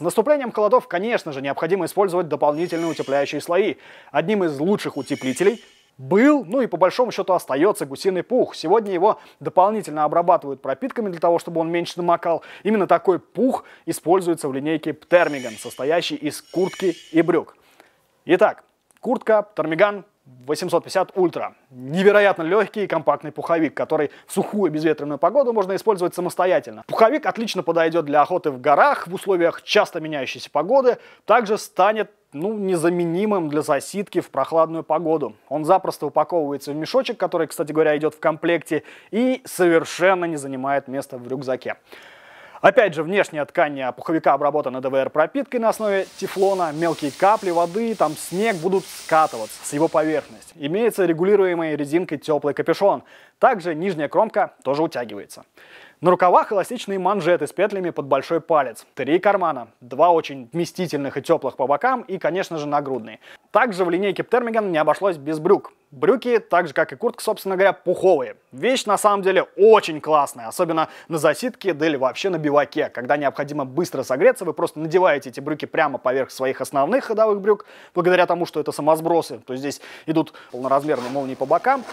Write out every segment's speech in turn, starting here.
С наступлением холодов, конечно же, необходимо использовать дополнительные утепляющие слои. Одним из лучших утеплителей был, ну и по большому счету остается гусиный пух. Сегодня его дополнительно обрабатывают пропитками для того, чтобы он меньше намокал. Именно такой пух используется в линейке Ptermigan, состоящий из куртки и брюк. Итак, куртка, термиган, 850 Ультра. Невероятно легкий и компактный пуховик, который в сухую безветренную погоду можно использовать самостоятельно. Пуховик отлично подойдет для охоты в горах, в условиях часто меняющейся погоды, также станет ну, незаменимым для засидки в прохладную погоду. Он запросто упаковывается в мешочек, который, кстати говоря, идет в комплекте и совершенно не занимает места в рюкзаке. Опять же, внешняя ткань пуховика обработана ДВР-пропиткой на основе тефлона, мелкие капли воды, там снег будут скатываться с его поверхности. Имеется регулируемый резинкой теплый капюшон. Также нижняя кромка тоже утягивается. На рукавах эластичные манжеты с петлями под большой палец, три кармана, два очень вместительных и теплых по бокам и, конечно же, нагрудные. Также в линейке Ptermigan не обошлось без брюк. Брюки, так же как и куртка, собственно говоря, пуховые. Вещь на самом деле очень классная, особенно на засидке, да или вообще на биваке. Когда необходимо быстро согреться, вы просто надеваете эти брюки прямо поверх своих основных ходовых брюк, благодаря тому, что это самосбросы, то есть здесь идут полноразмерные молнии по бокам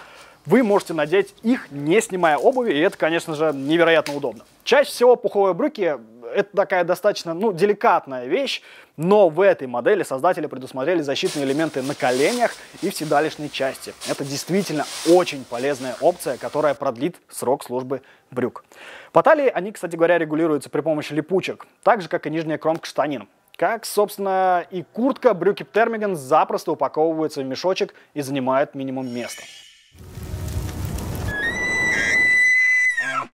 вы можете надеть их, не снимая обуви, и это, конечно же, невероятно удобно. Чаще всего пуховые брюки это такая достаточно, ну, деликатная вещь, но в этой модели создатели предусмотрели защитные элементы на коленях и в седалищной части. Это действительно очень полезная опция, которая продлит срок службы брюк. По они, кстати говоря, регулируются при помощи липучек, так же, как и нижняя кромка штанин. Как, собственно, и куртка, брюки Термиган запросто упаковываются в мешочек и занимают минимум места.